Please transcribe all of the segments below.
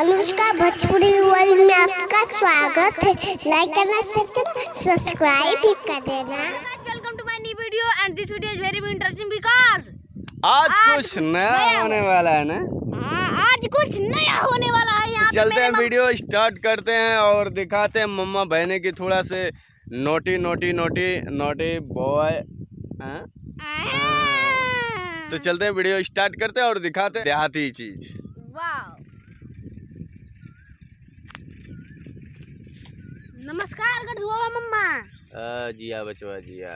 Anushka Bhojpuri world में आपका स्वागत है लाइक करना शेयर करना सब्सक्राइब भी कर देना welcome to my new video and this video is very interesting because आज कुछ नया होने वाला है ना आज कुछ नया होने वाला है यहां चलते हैं वीडियो स्टार्ट करते हैं और दिखाते हैं मम्मा बहने की थोड़ा से naughty naughty naughty naughty boy तो चलते हैं वीडियो स्टार्ट करते हैं और दिखाते हैं देहाती चीज वाह नमस्कार कर दुआ मम्मा आ, जिया बचवा जिया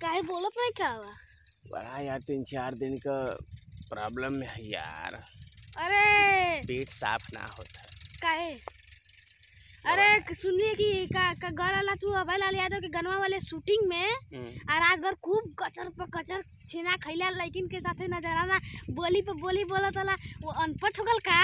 काहे बोलत नहीं क्या हुआ बड़ा यार तीन चार दिन का प्रॉब्लम है यार अरे पेट साफ ना होता काहे अरे सुनिए कि का, का गौर तू अभय लाल यादव के गनवा वाले शूटिंग में हम्म। आ रात भर खूब कचर पर कचर छेना खैला लेकिन के साथे आना बोली पर बोली बोलत वाला वो अनपच हो गल का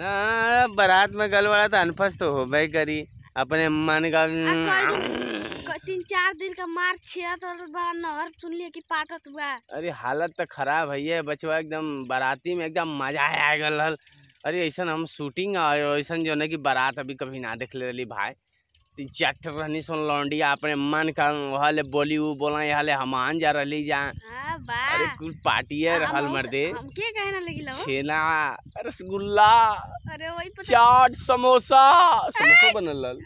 हाँ, बारात में गल वाला तो अनफस तो हो भाई करी अपने मन का हम्म। तो तीन चार दिन का मार छिया तो नहर सुन लिया कि पाटत हुआ अरे हालत तो खराब है ये बचवा एकदम बाराती में एकदम मजा आ गल अरे ऐसा हम शूटिंग और ऐसा जो है कि बारात अभी कभी ना देख ले रही भाई तीन चार रहनी सुन लौंडी अपने मन का वहाँ बोली वो बोला यहाँ हम आन जा रही जा हाँ, अरे कुल पार्टी है रहल मर्दे छेना रसगुल्ला अरे वही चाट समोसा समोसा बनल लाल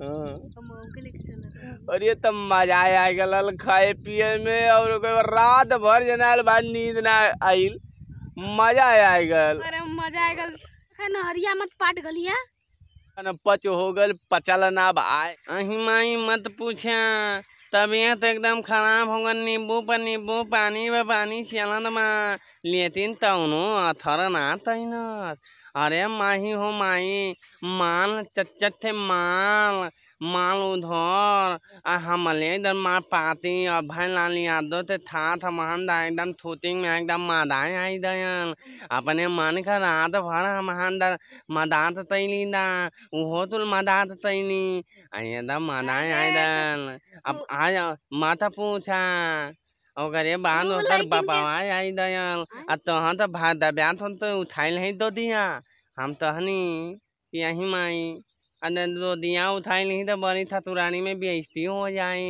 हाँ। और ये तब तो मजा आ गल खाए पिए में और रात भर जनाल बाद नींद ना आई मजा आ गल अरे मजा आ गल हरिया मत पाट गलिया पच हो गल पचल ना भाई अही माई मत पूछा तबीयत एकदम खराब होगा नींबू पर नींबू पानी पर पानी चलन मा लेतिन तौनो अथर ना तैन अरे माही हो माई माल चच्चे माल माल उधर हम इधर मार पाती और भाई लाली यादव ते था दा एकदम थूतिंग में एकदम मदाए आई दयान अपने मन का रात भर हम दर मदात तैली दा उहो तुल मदात तैली आई एकदम मदाए आई दन अब आज माता पूछा ओकरे बाद ओकर बपवा आई दयान अब तो हाँ तो भाई दब्यात तो उठाई नहीं दो तो दिया हम तहनी तो यही माई अरे दो दिया उठाई नहीं तो बनी थतुरानी में बेजती हो जाए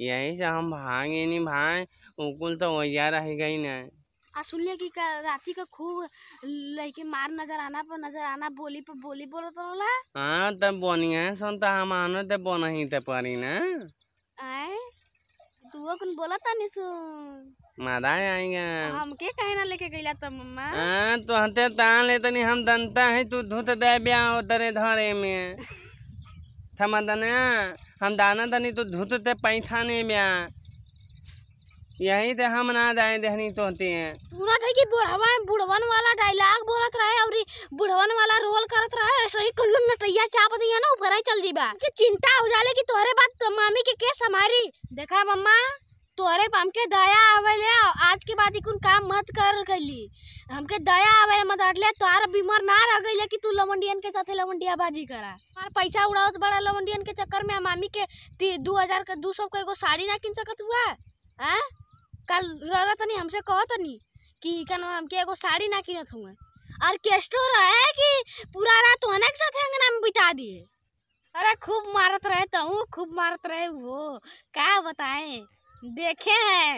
यही से हम भागे नहीं भाए उकुल तो वैया रह गई ना आ सुन लिया कि रात का खूब लेके मार नजर आना पर नजर आना बोली पर बोली बोलो तो हाँ तब बनी है सुन तो हम आनो तो बन ही तो पड़ी ना तू अपन बोला था नहीं सुन मादाए आएंगे हमके कहे ना लेके गईला तो मम्मा हां तो हते तान ले तनी हम दंता है तू धूत दे ब्या उतरे धरे में थमा दना हम दाना तनी तो धूत ते पैथाने ब्या यही ते हम ना जाए देहनी तोहते हैं तू ना थे कि बुढ़वन बुढ़वन वाला डायलॉग बोलत रहे और बुढ़वन वाला करत रहे ऐसे ही कुल्लू नटैया चाप दिया ना ऊपर चल दी बा कि चिंता हो जाले कि तोरे बात तो मामी के केस हमारी देखा मम्मा तोरे हम के दया आवे ले आज के बाद इकुन काम मत कर गली हमके दया आवे मत अटले तोर बीमार ना रह गई ले कि तू लवंडियन के साथे लवंडिया बाजी करा और पैसा उड़ावत बड़ा लवंडियन के चक्कर में मामी के 2000 का 200 का सौ एगो साड़ी ना किन सकत हुआ हैं कल रहत नहीं हमसे कहत नहीं कि हमके एगो साड़ी ना किनत हुआ ऑर्केस्ट्रो रहे कि पूरा रात होने के साथ अंगना में बिता दिए अरे खूब मारत रहे तो खूब मारत रहे वो क्या बताएं देखे हैं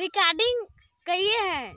रिकॉर्डिंग कहिए हैं